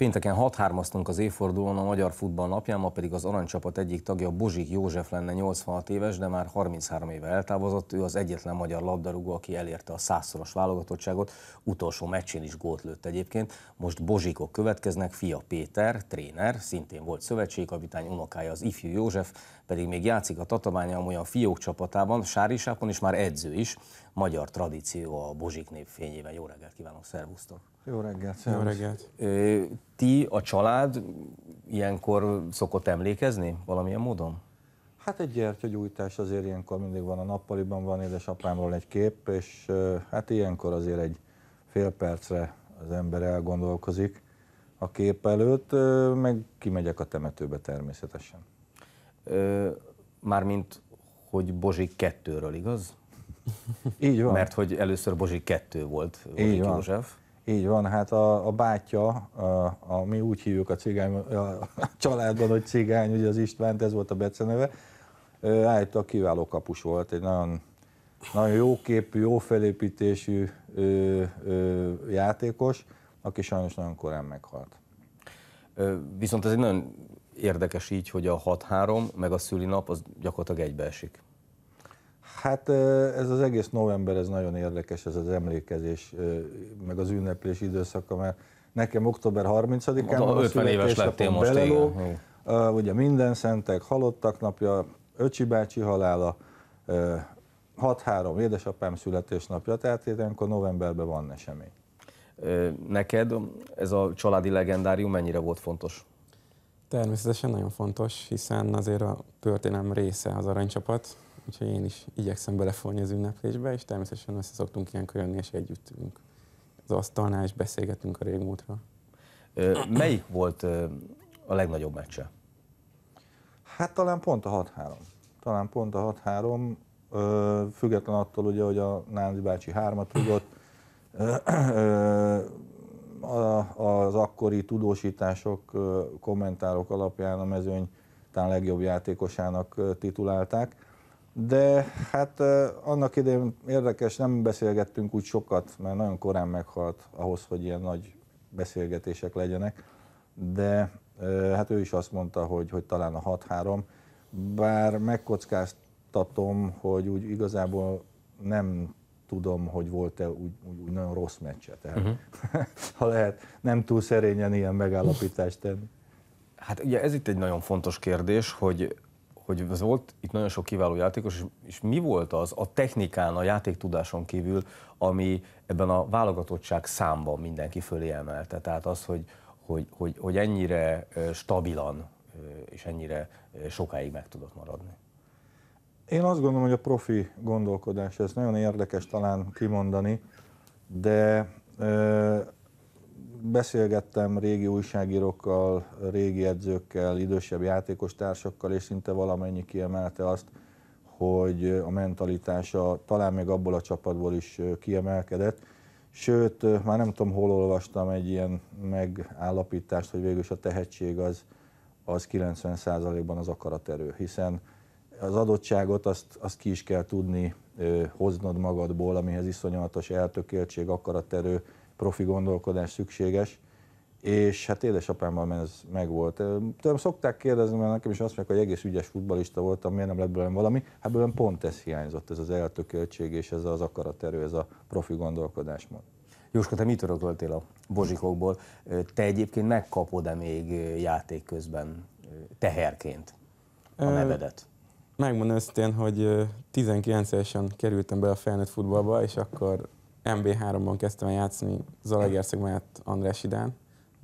Pénteken 6-3-aztunk az évfordulón a Magyar Futball napján, ma pedig az aranycsapat egyik tagja Bozsik József lenne 86 éves, de már 33 éve eltávozott. Ő az egyetlen magyar labdarúgó, aki elérte a százszoros válogatottságot, utolsó meccsén is gólt lőtt egyébként. Most Bozsikok következnek, fia Péter, tréner, szintén volt szövetségkapitány, unokája az ifjú József, pedig még játszik a tatabánya olyan fiók csapatában, Sárisápon is már edző is, magyar tradíció a Bozsik név fényében. Jó reggelt kívánok, szervusztok! Jó reggelt, szervusz. Jó reggelt! Ti, a család ilyenkor szokott emlékezni valamilyen módon? Hát egy gyertyagyújtás azért ilyenkor mindig van a nappaliban, van édesapámról egy kép, és hát ilyenkor azért egy fél percre az ember elgondolkozik a kép előtt, meg kimegyek a temetőbe természetesen mármint, hogy Bozsik kettőről, igaz? Így van. Mert hogy először Bozsik kettő volt, Bozsik Így van. Így van, hát a, a bátyja, a, a, mi úgy hívjuk a, cigány, a családban, hogy cigány, ugye az Istvánt, ez volt a beceneve, állítólag kiváló kapus volt, egy nagyon, nagyon jó képű, jó felépítésű ö, ö, játékos, aki sajnos nagyon korán meghalt. Viszont ez egy nagyon érdekes így, hogy a 6-3 meg a szülinap az gyakorlatilag egybeesik. Hát ez az egész november, ez nagyon érdekes, ez az emlékezés, meg az ünneplés időszaka, mert nekem október 30-án van a 50 éves lettél most, beleló, igen. ugye minden szentek, halottak napja, öcsi bácsi halála, 6-3 édesapám születésnapja, tehát ilyenkor novemberben van esemény. Neked ez a családi legendárium mennyire volt fontos? Természetesen nagyon fontos, hiszen azért a történelem része az aranycsapat, úgyhogy én is igyekszem belefolni az ünneplésbe, és természetesen össze szoktunk ilyenkor jönni, és együtt ülünk az asztalnál, és beszélgetünk a régmúltra. Melyik volt a legnagyobb meccse? Hát talán pont a 6-3. Talán pont a 6-3, független attól ugye, hogy a Nándi bácsi hármat rugott, az akkori tudósítások, kommentárok alapján a mezőny talán legjobb játékosának titulálták. De hát annak idején érdekes, nem beszélgettünk úgy sokat, mert nagyon korán meghalt ahhoz, hogy ilyen nagy beszélgetések legyenek, de hát ő is azt mondta, hogy, hogy talán a 6-3, bár megkockáztatom, hogy úgy igazából nem tudom, hogy volt-e úgy, úgy, úgy nagyon rossz meccse. Tehát, uh-huh. ha lehet, nem túl szerényen ilyen megállapítást tenni. Hát ugye ez itt egy nagyon fontos kérdés, hogy hogy ez volt itt nagyon sok kiváló játékos, és, és mi volt az a technikán, a játéktudáson kívül, ami ebben a válogatottság számban mindenki fölé emelte? Tehát az, hogy, hogy, hogy, hogy ennyire stabilan és ennyire sokáig meg tudott maradni. Én azt gondolom, hogy a profi gondolkodás, ez nagyon érdekes talán kimondani, de ö, beszélgettem régi újságírókkal, régi edzőkkel, idősebb játékos társakkal, és szinte valamennyi kiemelte azt, hogy a mentalitása talán még abból a csapatból is kiemelkedett. Sőt, már nem tudom, hol olvastam egy ilyen megállapítást, hogy végülis a tehetség az, az 90%-ban az akaraterő, hiszen az adottságot azt, azt ki is kell tudni ö, hoznod magadból, amihez iszonyatos eltökéltség, akaraterő, profi gondolkodás szükséges. És hát édesapámmal ez megvolt. Tudom, szokták kérdezni, mert nekem is azt mondják, hogy egész ügyes futbalista voltam, miért nem lett belőlem valami? Hát belőlem pont ez hiányzott, ez az eltökéltség és ez az akaraterő, ez a profi mond. Jóska, te mit örököltél a bozsikokból? Te egyébként megkapod-e még játék közben teherként a nevedet? Megmondom őszintén, hogy 19 évesen kerültem be a felnőtt futballba, és akkor MB3-ban kezdtem el játszani Zalaegerszeg mellett András Idán,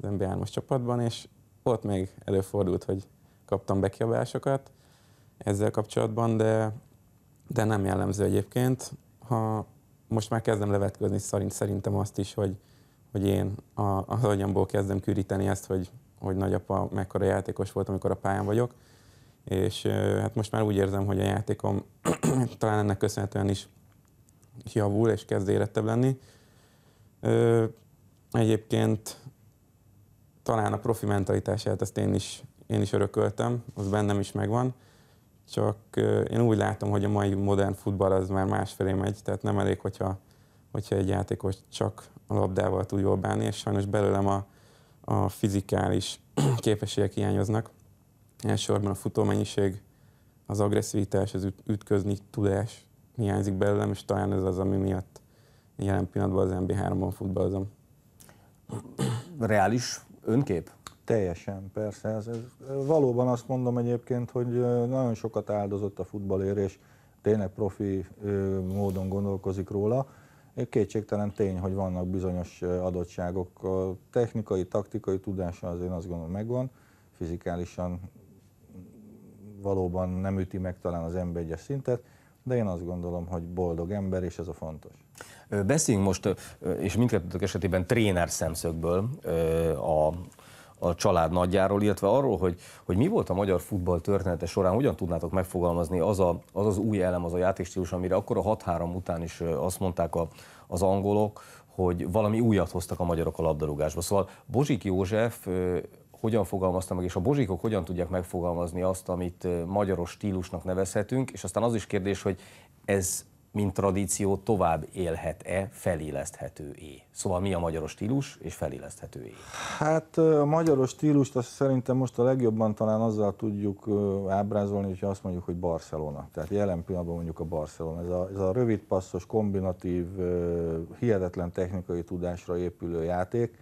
az mb 3 os csapatban, és ott még előfordult, hogy kaptam bekiabásokat ezzel kapcsolatban, de, de nem jellemző egyébként. Ha most már kezdem levetközni szerint, szerintem azt is, hogy, hogy én a, az agyamból kezdem küríteni ezt, hogy, hogy nagyapa mekkora játékos volt, amikor a pályán vagyok, és hát most már úgy érzem, hogy a játékom talán ennek köszönhetően is javul és kezd érettebb lenni. Egyébként talán a profi mentalitását ezt én is, én is örököltem, az bennem is megvan, csak én úgy látom, hogy a mai modern futball az már másfelé megy, tehát nem elég, hogyha, hogyha egy játékos csak a labdával tud jól bánni, és sajnos belőlem a, a fizikális képességek hiányoznak. Elsősorban a futómennyiség, az agresszivitás, az üt- ütközni tudás hiányzik belőlem, és talán ez az, ami miatt jelen pillanatban az MB3-ban futballozom. Reális önkép? Teljesen, persze. Ez, ez, valóban azt mondom egyébként, hogy nagyon sokat áldozott a futballérés, tényleg profi ö, módon gondolkozik róla. Kétségtelen tény, hogy vannak bizonyos adottságok. A technikai, taktikai tudása azért azt gondolom megvan, fizikálisan valóban nem üti meg talán az ember egyes szintet, de én azt gondolom, hogy boldog ember, és ez a fontos. Beszéljünk most, és mindkettőtök esetében tréner szemszögből a, a család nagyjáról, illetve arról, hogy, hogy mi volt a magyar futball története során, hogyan tudnátok megfogalmazni az a, az, az új elem, az a játékstílus, amire akkor a 6-3 után is azt mondták a, az angolok, hogy valami újat hoztak a magyarok a labdarúgásba. Szóval Bozsik József hogyan fogalmazta meg, és a bozsikok hogyan tudják megfogalmazni azt, amit magyaros stílusnak nevezhetünk, és aztán az is kérdés, hogy ez mint tradíció tovább élhet-e, feléleszthető-é? Szóval mi a magyaros stílus, és feléleszthető-é? Hát a magyaros stílust azt szerintem most a legjobban talán azzal tudjuk ábrázolni, hogyha azt mondjuk, hogy Barcelona. Tehát jelen pillanatban mondjuk a Barcelona. Ez a, ez a rövid passzos, kombinatív, hihetetlen technikai tudásra épülő játék,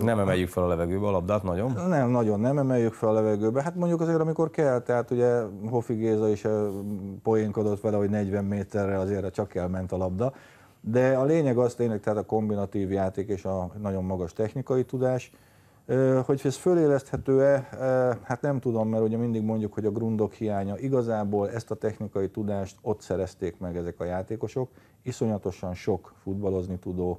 nem emeljük fel a levegőbe a labdát nagyon? Nem, nagyon nem emeljük fel a levegőbe. Hát mondjuk azért, amikor kell, tehát ugye Hofi Géza is poénkodott vele, hogy 40 méterre azért csak elment a labda. De a lényeg az tényleg, tehát a kombinatív játék és a nagyon magas technikai tudás, hogy ez föléleszthető-e, hát nem tudom, mert ugye mindig mondjuk, hogy a grundok hiánya. Igazából ezt a technikai tudást ott szerezték meg ezek a játékosok. Iszonyatosan sok futballozni tudó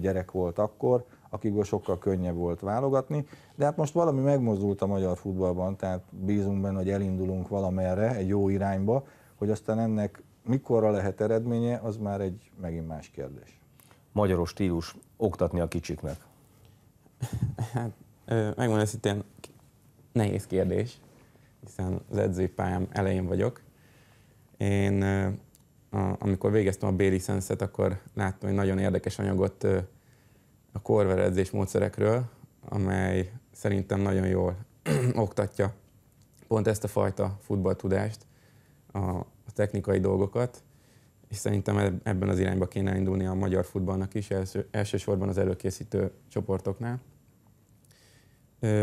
gyerek volt akkor, akikből sokkal könnyebb volt válogatni, de hát most valami megmozdult a magyar futballban, tehát bízunk benne, hogy elindulunk valamerre, egy jó irányba, hogy aztán ennek mikorra lehet eredménye, az már egy megint más kérdés. Magyaros stílus, oktatni a kicsiknek. Hát, megmondom ilyen nehéz kérdés, hiszen az edzőpályám elején vagyok. Én a, amikor végeztem a Béli Szenszet, akkor láttam egy nagyon érdekes anyagot a korveredzés módszerekről, amely szerintem nagyon jól oktatja pont ezt a fajta futballtudást, a, a technikai dolgokat, és szerintem ebben az irányba kéne indulni a magyar futballnak is, első, elsősorban az előkészítő csoportoknál.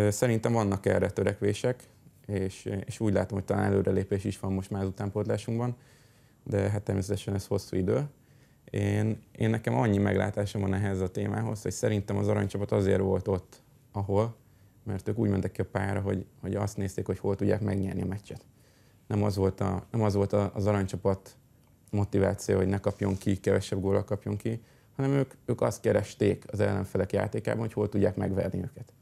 Szerintem vannak erre törekvések, és, és úgy látom, hogy talán előrelépés is van most már az utánpótlásunkban de hát természetesen ez hosszú idő. Én, én nekem annyi meglátásom van ehhez a témához, hogy szerintem az aranycsapat azért volt ott, ahol, mert ők úgy mentek ki a pályára, hogy, hogy azt nézték, hogy hol tudják megnyerni a meccset. Nem az volt, a, nem az, volt a, az aranycsapat motiváció, hogy ne kapjon ki, kevesebb góla kapjon ki, hanem ők, ők azt keresték az ellenfelek játékában, hogy hol tudják megverni őket.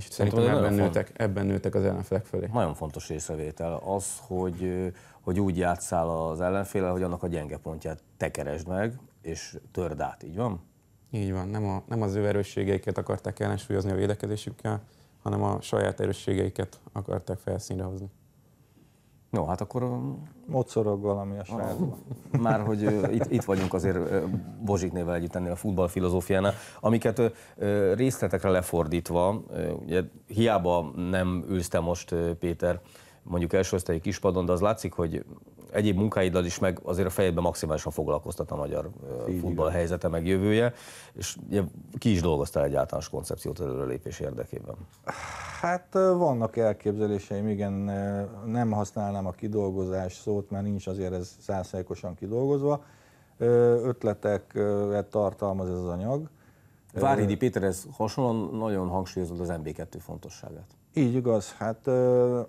És hát szerintem ebben nőtek, font... ebben nőtek az ellenfelek felé. Nagyon fontos észrevétel az, hogy, hogy úgy játszál az ellenféle, hogy annak a gyenge pontját te keresd meg, és törd át, így van? Így van, nem, a, nem az ő erősségeiket akarták ellensúlyozni a védekezésükkel, hanem a saját erősségeiket akarták felszínre hozni. No, hát akkor... Um, Mocorog valami a ah. srácba. Már hogy itt, itt vagyunk azért Bozsik nével együtt ennél a futball filozófiánál, amiket részletekre lefordítva, ugye hiába nem ülsz te most, Péter, mondjuk első osztályi kispadon, de az látszik, hogy egyéb munkáiddal is, meg azért a fejedben maximálisan foglalkoztat a magyar Így futball igaz. helyzete, meg jövője, és ugye, ki is dolgoztál egy általános koncepciót előrelépés érdekében? Hát vannak elképzeléseim, igen, nem használnám a kidolgozás szót, mert nincs azért ez százszerékosan kidolgozva. Ötleteket tartalmaz ez az anyag. Váridi Péter, ez hasonlóan nagyon hangsúlyozott az MB2 fontosságát. Így igaz, hát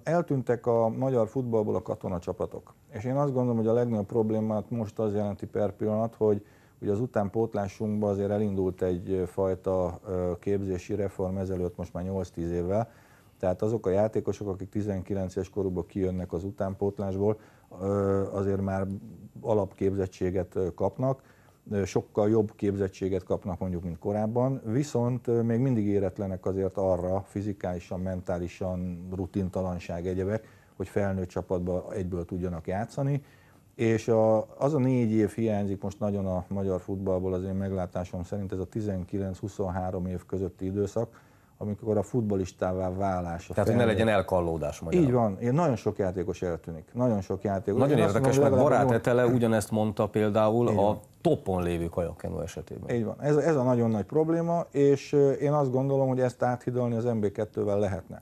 eltűntek a magyar futballból a katonacsapatok. És én azt gondolom, hogy a legnagyobb problémát most az jelenti per pillanat, hogy ugye az utánpótlásunkban azért elindult egy fajta képzési reform ezelőtt most már 8-10 évvel, tehát azok a játékosok, akik 19 es korukban kijönnek az utánpótlásból, azért már alapképzettséget kapnak, sokkal jobb képzettséget kapnak mondjuk, mint korábban, viszont még mindig éretlenek azért arra fizikálisan, mentálisan, rutintalanság egyebek, hogy felnőtt csapatba egyből tudjanak játszani, és a, az a négy év hiányzik most nagyon a magyar futballból az én meglátásom szerint, ez a 19-23 év közötti időszak, amikor a futbolistává válása. Tehát, hogy ne legyen elkallódás magyarul. Így van, én nagyon sok játékos eltűnik. Nagyon sok játékos. Nagyon én érdekes, mert meg nagyon... Etele ugyanezt mondta például így a van. topon lévő kajakkenő esetében. Így van, ez, ez a nagyon nagy probléma, és én azt gondolom, hogy ezt áthidalni az MB2-vel lehetne.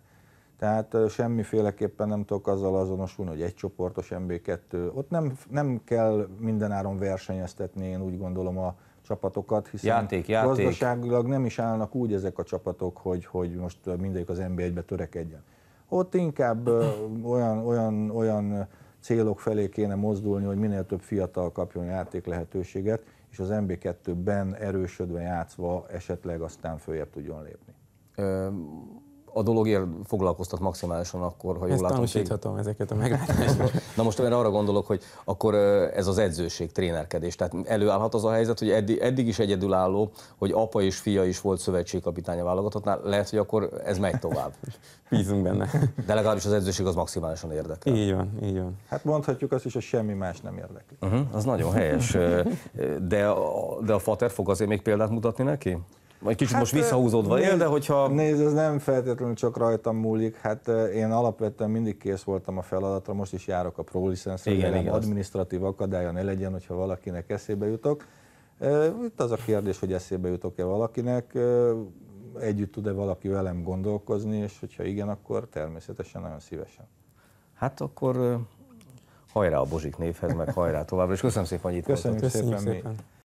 Tehát semmiféleképpen nem tudok azzal azonosulni, hogy egy csoportos MB2. Ott nem, nem kell mindenáron versenyeztetni, én úgy gondolom, a, csapatokat, hiszen játék, játék. gazdaságilag nem is állnak úgy ezek a csapatok, hogy, hogy most mindegyik az 1 be törekedjen. Ott inkább olyan, olyan, olyan célok felé kéne mozdulni, hogy minél több fiatal kapjon játék lehetőséget, és az nb 2 ben erősödve játszva esetleg aztán följebb tudjon lépni a dologért foglalkoztat maximálisan akkor, ha jól Ezt látom. Tanúsíthatom ezeket a meglátásokat. Na most én arra gondolok, hogy akkor ez az edzőség, trénerkedés. Tehát előállhat az a helyzet, hogy eddig, eddig is egyedülálló, hogy apa és fia is volt szövetségkapitánya válogatottnál, lehet, hogy akkor ez megy tovább. Bízunk benne. De legalábbis az edzőség az maximálisan érdekel. Így van, így van. Hát mondhatjuk azt is, hogy semmi más nem érdekli. Uh-huh, az nagyon helyes. De, a, de a Fater fog azért még példát mutatni neki? Vagy kicsit hát, most visszahúzódva néz, él, de hogyha... Nézd, ez nem feltétlenül csak rajtam múlik. Hát én alapvetően mindig kész voltam a feladatra, most is járok a Pro License-re, igen, igen, administratív akadálya ne legyen, hogyha valakinek eszébe jutok. Itt az a kérdés, hogy eszébe jutok-e valakinek, együtt tud-e valaki velem gondolkozni, és hogyha igen, akkor természetesen nagyon szívesen. Hát akkor hajrá a Bozsik névhez, meg hajrá továbbra, és köszönöm szépen, hogy itt köszönjük voltatok. Köszönjük szépen.